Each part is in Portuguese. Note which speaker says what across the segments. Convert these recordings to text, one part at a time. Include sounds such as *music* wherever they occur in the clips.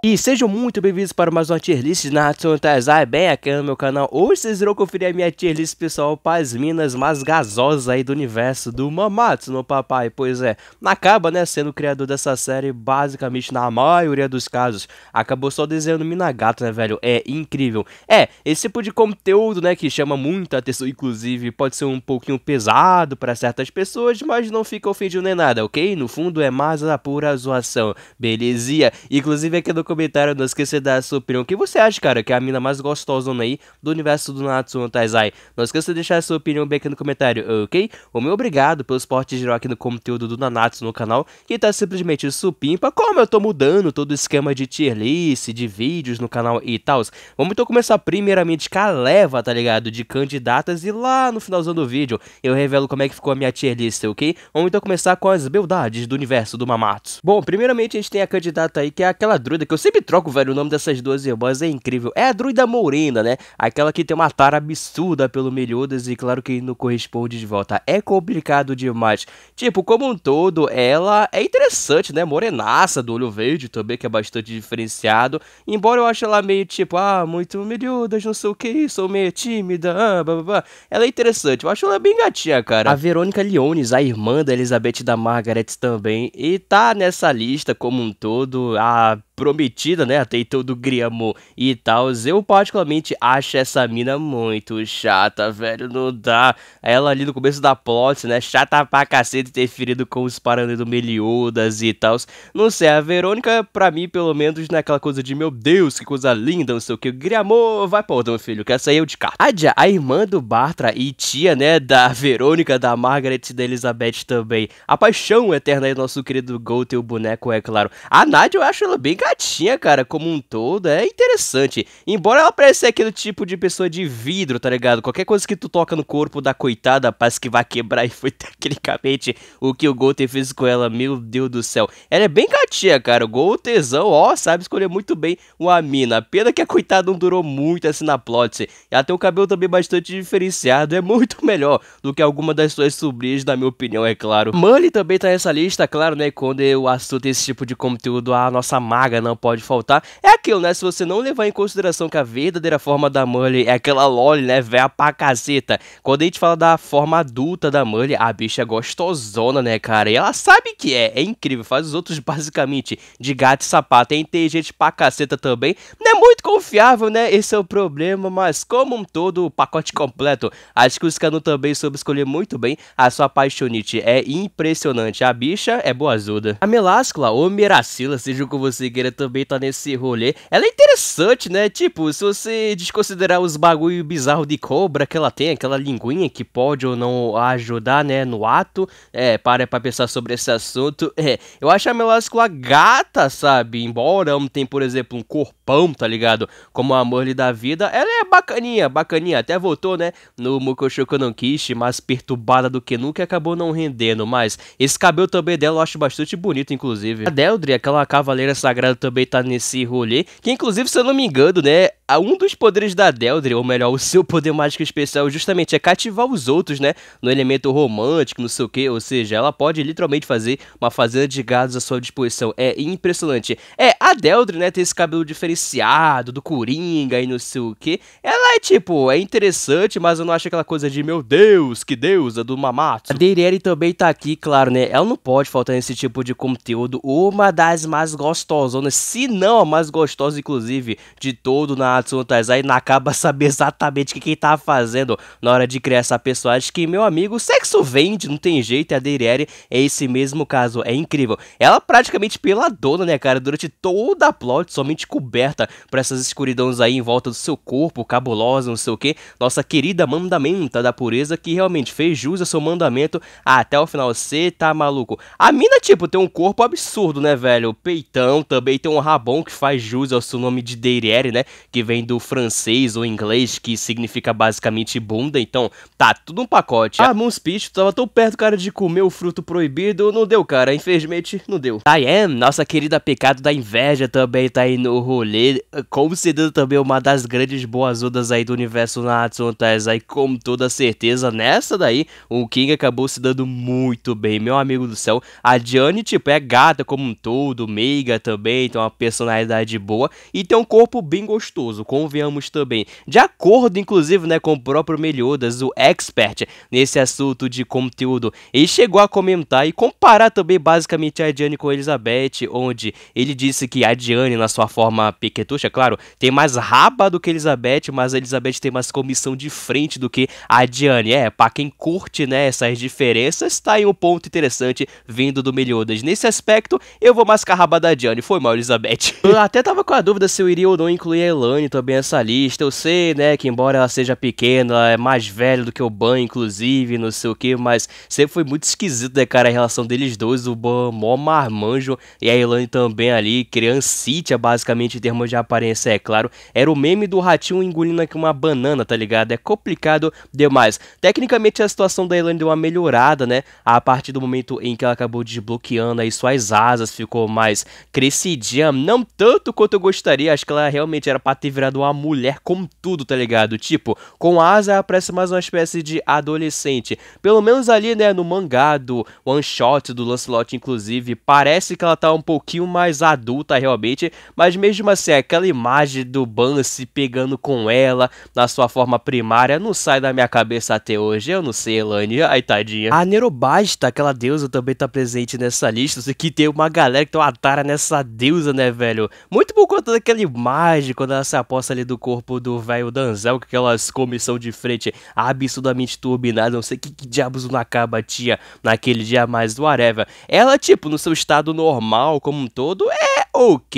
Speaker 1: E sejam muito bem-vindos para mais uma tier list de Hatsune Taizai, bem aqui no meu canal. Hoje vocês irão conferir a minha tier list pessoal para as minas mais gasosas aí do universo do Mamatsu no Papai. Pois é, acaba né, sendo o criador dessa série basicamente na maioria dos casos. Acabou só desenhando mina gato, né velho? É incrível. É, esse tipo de conteúdo né, que chama muita atenção, inclusive pode ser um pouquinho pesado para certas pessoas, mas não fica ofendido nem nada, ok? No fundo é mais a pura zoação, belezinha? Inclusive aqui no comentário, não esqueça de dar a sua opinião. O que você acha, cara, que é a mina mais gostosona aí do universo do Natsuno Taizai? Não esqueça de deixar a sua opinião bem aqui no comentário, ok? O meu obrigado pelo suporte geral aqui no conteúdo do Nanatsu no canal, que tá simplesmente supimpa, como eu tô mudando todo o esquema de tier list, de vídeos no canal e tal. Vamos então começar primeiramente com a leva, tá ligado? De candidatas e lá no finalzão do vídeo eu revelo como é que ficou a minha tier list, ok? Vamos então começar com as beldades do universo do Mamatsu. Bom, primeiramente a gente tem a candidata aí que é aquela druida que eu eu sempre troco, velho, o nome dessas duas irmãs, é incrível. É a druida morena, né? Aquela que tem uma tara absurda pelo Meliodas e claro que não corresponde de volta. É complicado demais. Tipo, como um todo, ela é interessante, né? Morenaça, do olho verde também, que é bastante diferenciado. Embora eu ache ela meio tipo, ah, muito Meliodas, não sei o que, sou meio tímida, ah, blá, blá, blá. Ela é interessante, eu acho ela bem gatinha, cara. A Verônica Leones, a irmã da Elizabeth da Margaret também, e tá nessa lista como um todo, a prometida, né? Até então do Griamon e tal. Eu particularmente acho essa mina muito chata, velho. Não dá. Ela ali no começo da plot, né? Chata pra cacete ter ferido com os parâmetros Meliodas e tal. Não sei, a Verônica, pra mim, pelo menos, naquela é coisa de meu Deus, que coisa linda, não sei o que. Griamon, vai pra outra, meu filho, que essa aí eu é de cá. Adia, a irmã do Bartra e tia, né? Da Verônica, da Margaret e da Elizabeth também. A paixão eterna aí do nosso querido Gol, teu boneco, é claro. A Nadia, eu acho ela bem gatinha, cara, como um todo, é interessante. Embora ela pareça aquele tipo de pessoa de vidro, tá ligado? Qualquer coisa que tu toca no corpo da coitada, parece que vai quebrar e foi *laughs* tecnicamente o que o Golter fez com ela, meu Deus do céu. Ela é bem gatinha, cara, o Golterzão, ó, sabe escolher muito bem o Amina. Pena que a coitada não durou muito assim na plot. Ela tem o cabelo também bastante diferenciado, é muito *laughs* melhor do que alguma das suas sobrinhas, na minha opinião, é claro. Mully também tá nessa lista, claro, né, quando o assunto é esse tipo de conteúdo, a nossa maga regra não pode faltar. É aquilo, né? Se você não levar em consideração que a verdadeira forma da Mully é aquela Loli, né? Véia pra caceta. Quando a gente fala da forma adulta da Mully, a bicha é gostosona, né, cara? E ela sabe que é. É incrível. Faz os outros *laughs* basicamente de gato e sapato. É inteligente pra caceta também. Não é muito confiável, né? Esse é o problema. Mas como um todo, o pacote completo. Acho que o Scanu também soube escolher muito bem a sua paixonite. É impressionante. A bicha é boazuda. A Melascula ou Meracila, seja o que você queira brasileira também tá nesse rolê. Ela é interessante, né? Tipo, se você desconsiderar os bagulho bizarro de cobra que ela tem, aquela linguinha que pode ou não ajudar, né, no ato, é, para pra pensar sobre esse assunto. *laughs* É, eu acho a Meláscula gata, sabe? Embora não tenha, por exemplo, um corpão, tá ligado? Como o amor lhe da vida, ela é bacaninha, bacaninha. Até voltou, né, no Mokoshoku no Kishi, mais perturbada do que nunca, acabou não rendendo. Mas esse cabelo também dela eu acho bastante bonito, inclusive. A Deldry, aquela cavaleira sagrada também tá nesse rolê. Que inclusive, se eu não me engano, né, um dos poderes da Deldre, ou melhor, o seu poder mágico especial, justamente é cativar os outros, né? No elemento romântico, não sei o que. Ou seja, ela pode literalmente fazer uma fazenda de gados à sua disposição. É impressionante. É, a Deldre, né, tem esse cabelo diferenciado, do Coringa e não sei o que. Ela é tipo, é interessante, mas eu não acho aquela coisa de meu Deus, que deusa do mamato. A Derieri também tá aqui, claro, né? Ela não pode faltar nesse tipo de conteúdo. Uma das mais gostosonas, se não a mais gostosa, inclusive, de todo na Matsutas aí acaba *laughs* saber exatamente o que, que ele tava tá fazendo na hora de criar essa pessoa. Acho que, meu amigo, sexo vende, não tem jeito. E é a Deirieri é esse mesmo caso. É incrível. Ela praticamente pela dona, né, cara? Durante toda a plot, somente coberta por essas escuridões aí em volta do seu corpo, cabulosa, não sei o que. Nossa querida mandamenta da pureza que realmente fez jus ao seu mandamento até o final. Você tá maluco. A mina, tipo, tem um corpo absurdo, né, velho? Peitão, também tem um rabão que faz jus ao seu nome de Deirieri, né? Que vem do francês ou inglês, que significa basicamente bunda, então tá tudo um pacote. Ah, Moonspitch, tu tava tão perto, cara, de comer o fruto proibido, não deu, cara, infelizmente não deu. Diane, nossa querida pecado da inveja, também tá aí no rolê, como sendo também uma das grandes boazudas aí do universo Natsuno aí com toda certeza, nessa daí, o King acabou se dando muito bem, meu amigo do céu. A Diane, tipo, é gata como um todo, meiga também, tem uma personalidade boa e tem um corpo bem gostoso maravilhoso, convenhamos também. De acordo, inclusive, né, com o próprio Meliodas, o expert nesse assunto de conteúdo, ele chegou a comentar e comparar também basicamente a Diane com a Elizabeth, onde ele disse que a Diane, na sua forma piquetucha, claro, tem mais raba do que a Elizabeth, mas a Elizabeth tem mais comissão de frente do que a Diane. É, para quem curte, né, essas diferenças, tá aí um ponto interessante vindo do Meliodas. Nesse aspecto, eu vou mascar a raba da Diane. Foi mal, Elizabeth. Eu até tava com a dúvida se eu iria ou não incluir a Elane também essa lista. Eu sei, né, que embora ela seja pequena, ela é mais velha do que o Ban, inclusive, não sei o que, mas sempre foi muito esquisito, né, cara, a relação deles dois, o Ban mó marmanjo e a Elane também ali, criancítia, basicamente, em termos de aparência, é claro. Era o meme do ratinho engolindo aqui uma banana, tá ligado? É complicado demais. Tecnicamente, a situação da Elane deu uma melhorada, né, a partir do momento em que ela acabou desbloqueando aí suas asas, ficou mais crescidinha, não tanto quanto eu gostaria, acho que ela realmente era pra ter ter virado uma mulher com tudo, tá ligado? Tipo, com asa ela parece mais uma espécie de adolescente. Pelo menos ali, né, no mangá do one shot do Lancelot, inclusive, parece que ela tá um pouquinho mais adulta realmente, mas mesmo assim, aquela imagem do Ban pegando com ela na sua forma primária não sai da minha cabeça até hoje. Eu não sei, Elane. Ai, tadinha. A Nerobasta, aquela deusa, também tá presente nessa lista. Isso aqui tem uma galera que tem uma tara nessa deusa, né, velho? Muito por conta daquela imagem, quando ela se a ali do corpo do velho Danzel, que aquelas comissão de frente absurdamente turbinada, não sei que, que diabos não acaba tinha naquele dia mais do Areva. Ela, tipo, no seu estado normal como um todo, é ok,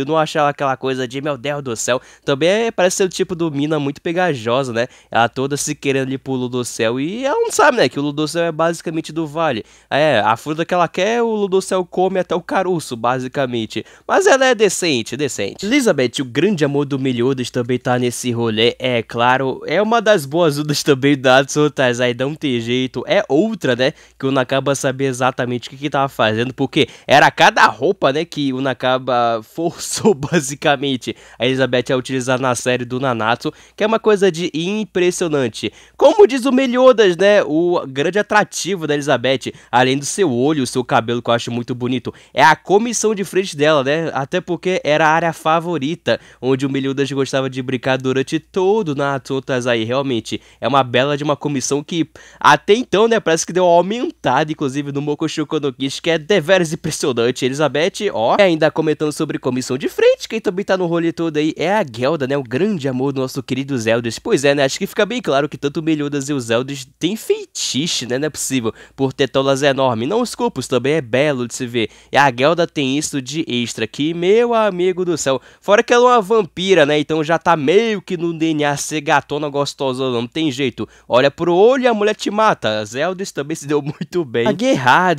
Speaker 1: eu não achava aquela coisa de meu Deus do céu. Também é, parece ser o tipo do mina muito pegajosa, né? Ela toda se querendo ir pro Ludocel e ela não sabe, né? Que o Ludocel é basicamente do vale. É, a fruta que ela quer, o Ludocel come até o caroço, basicamente. Mas ela é decente, decente. Elizabeth, o grande amor do Meliodas, também tá nesse rolê, é claro. É uma das boas udas também da Tsutas, aí não tem jeito. É outra, né? Que o Nakaba sabia exatamente o que, que tava fazendo, porque era cada roupa, né? Que o Nakaba forçou *laughs* basicamente a Elizabeth a utilizar na série do Nanatsu, que é uma coisa de impressionante. Como diz o Meliodas, né, o grande atrativo da Elizabeth, além do seu olho, o seu cabelo que eu acho muito bonito, é a comissão de frente dela, né? Até porque era a área favorita onde o Meliodas gostava de brincar durante todo o Nanatsu aí, realmente. É uma bela de uma comissão que até então, né, parece que deu uma aumentada, inclusive no no Konokichi, que é deveras impressionante. Elizabeth, ó, é ainda comentando sobre comissão de frente. Quem também tá no rolê todo aí é a Gelda, né? O grande amor do nosso querido Zeldas. Pois é, né? Acho que fica bem claro que tanto o Meliodas e o Zeldas têm feitiço, né? Não é possível. Por ter tolas é enorme. Não os culpos, também é belo de se ver. E a Gelda tem isso de extra aqui, meu amigo do céu. Fora que ela é uma vampira, né? Então já tá meio que no DNA ser gatona gostosa, não tem jeito. Olha pro olho e a mulher te mata. Zelda Zeldas também se deu muito bem. A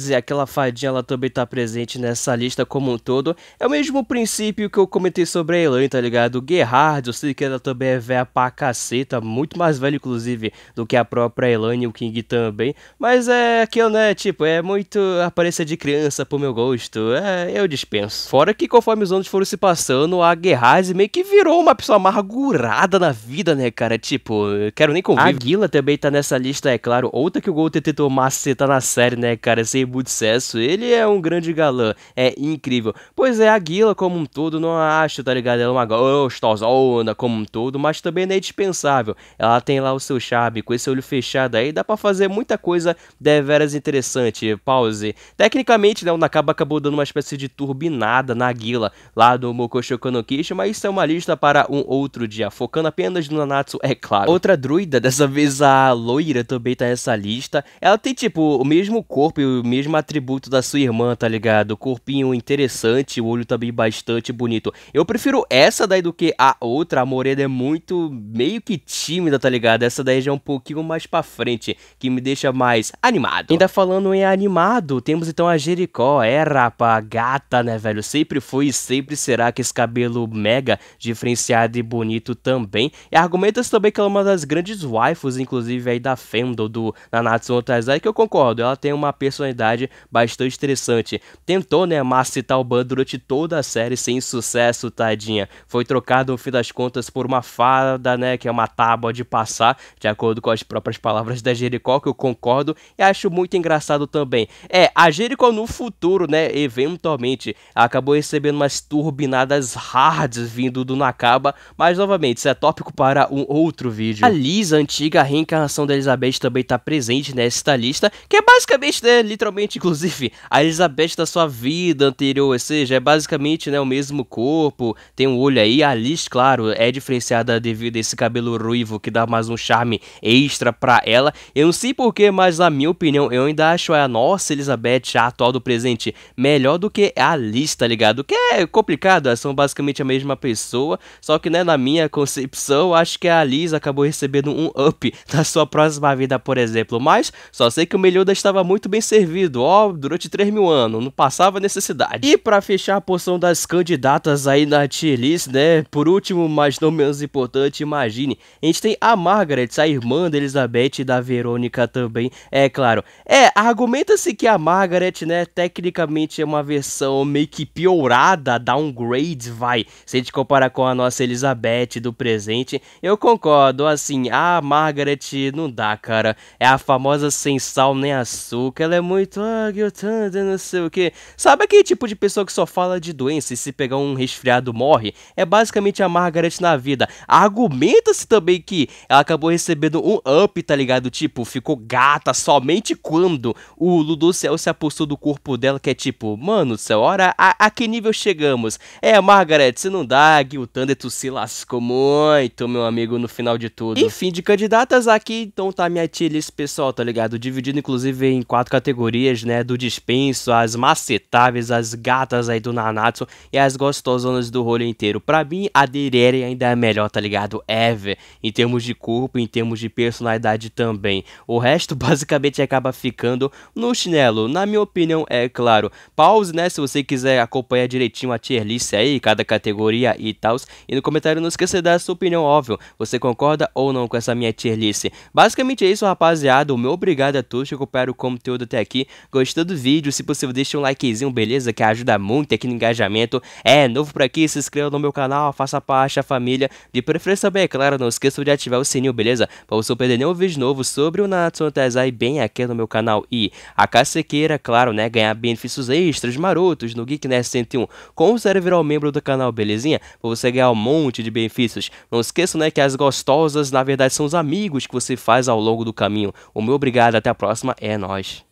Speaker 1: e aquela fadinha, ela também tá presente nessa lista como um todo. É o mesmo princípio que eu comentei sobre a Elaine, tá ligado? Gerhard, eu sei que ela também é velha pra caceta, muito mais velha, inclusive, do que a própria Elaine e o King também. Mas é aquilo, né? Tipo, é muito aparência de criança pro meu gosto. É, eu dispenso. Fora que conforme os anos foram se passando, a Gerhard meio que virou uma pessoa amargurada na vida, né, cara? Tipo, quero nem conviver. A Guila também tá nessa lista, é claro. Outra que o Gol tentou macetar na série, né, cara? Sem muito sucesso. Ele é um grande galã. É incrível. Pois é a Guila como um todo, não acho, tá ligado? Ela é uma gostosona como um todo, mas também não é dispensável. Ela tem lá o seu charme, com esse olho fechado aí, dá para fazer muita coisa deveras interessante. Pause. Tecnicamente, né, o Nakaba acabou dando uma espécie de turbinada na Guila lá do Mokoshoko no Kishi, mas isso é uma lista para um outro dia, focando apenas no Nanatsu, é claro. Outra druida, dessa vez a loira também tá nessa lista. Ela tem, tipo, o mesmo corpo e o mesmo atributo da sua irmã, tá ligado? O corpinho interessante, o olho também bastante bonito. Eu prefiro essa daí do que a outra. A morena é muito meio que tímida, tá ligado? Essa daí já é um pouquinho mais pra frente, que me deixa mais animado. Ainda falando em animado, temos então a Jericó. É, rapa, gata, né, velho? Sempre foi e sempre será que esse cabelo mega diferenciado e bonito também. E argumenta-se também que ela é uma das grandes waifus, inclusive aí da Fendel, do Nanatsu no Taizai, que eu concordo. Ela tem uma personalidade bastante interessante. Tentou, né, macitar o bando durante toda a série sem sucesso, tadinha. Foi trocado no fim das contas, por uma fada, né? Que é uma tábua de passar, de acordo com as próprias palavras da Jericó, que eu concordo. E acho muito engraçado também. É, a Jericó no futuro, né? Eventualmente, acabou recebendo umas turbinadas hards vindo do Nakaba. Mas, novamente, isso é tópico para um outro vídeo. A Lisa, antiga reencarnação da Elizabeth, também está presente nesta lista, que é basicamente, né? Literalmente, inclusive, a Elizabeth da sua vida anterior, ou seja, é basicamente né, o mesmo corpo, tem um olho aí, a Liz, claro, é diferenciada devido a esse cabelo ruivo que dá mais um charme extra pra ela. Eu não sei porquê, mas na minha opinião, eu ainda acho a nossa Elizabeth, a atual do presente, melhor do que a Liz, tá ligado? Que é complicado, elas são basicamente a mesma pessoa, só que né, na minha concepção, acho que a Liz acabou recebendo um up *laughs* na sua próxima vida, por exemplo. Mas só sei que o Meliodas estava muito bem servido, ó, durante 3 mil anos, não passava necessidade. E para fechar a porção das candidatas aí na tier list, né? Por último, mas não menos importante, imagine. A gente tem a Margaret, a irmã da Elizabeth e da Verônica também, é claro. É, argumenta-se que a Margaret, né, tecnicamente é uma versão meio que piorada, downgrade, vai. Se a gente comparar com a nossa Elizabeth do presente, eu concordo, assim, a Margaret não dá, cara. É a famosa sem sal nem açúcar, ela é muito, ah, não sei o que. Sabe aquele tipo de pessoa que só fala fala de doença e se pegar um resfriado morre, é basicamente a Margaret na vida. Argumenta-se também que ela acabou recebendo um up, tá ligado? Tipo, ficou gata somente quando o Céu se apostou do corpo dela, que é tipo, mano, céu, hora a, a que nível chegamos? É, Margaret, se não dá, Gil Thunder, tu se lascou muito, meu amigo, no final de tudo. Enfim, de candidatas aqui, então tá minha tier esse pessoal, tá ligado? Dividido inclusive em quatro categorias, né? Do dispenso, as macetáveis, as gatas aí do do Nanatsu e as gostosonas do rolê inteiro. Pra mim, a Derere ainda é melhor, tá ligado? Ever, em termos de corpo, em termos de personalidade também. O resto, *laughs* basicamente, acaba ficando no chinelo. Na minha opinião, é claro. Pause, né, se você quiser acompanhar direitinho a tier list aí, cada categoria e tal. E no comentário não esqueça de dar a sua opinião, óbvio. Você concorda ou não com essa minha tier list? Basicamente é isso, rapaziada. O meu obrigado a é todos que acompanharam o conteúdo até aqui. Gostou do vídeo? Se possível, deixa um likezinho, beleza? Que ajuda muito é aqui no engajamento. É novo por aqui, se inscreva no meu canal, faça parte da família. De preferência também, é claro, não esqueça de ativar o sininho, beleza? Pra você não perder nenhum vídeo novo sobre o Natsu no bem aqui no meu canal. E a casequeira, claro, né, ganhar benefícios extras marotos no Geekness 101. Considere virar um membro do canal, belezinha? Pra você ganhar um monte de benefícios. Não esqueça, né, que as gostosas, na verdade, são os amigos que você faz ao longo do caminho. O meu obrigado, até a próxima, é nóis.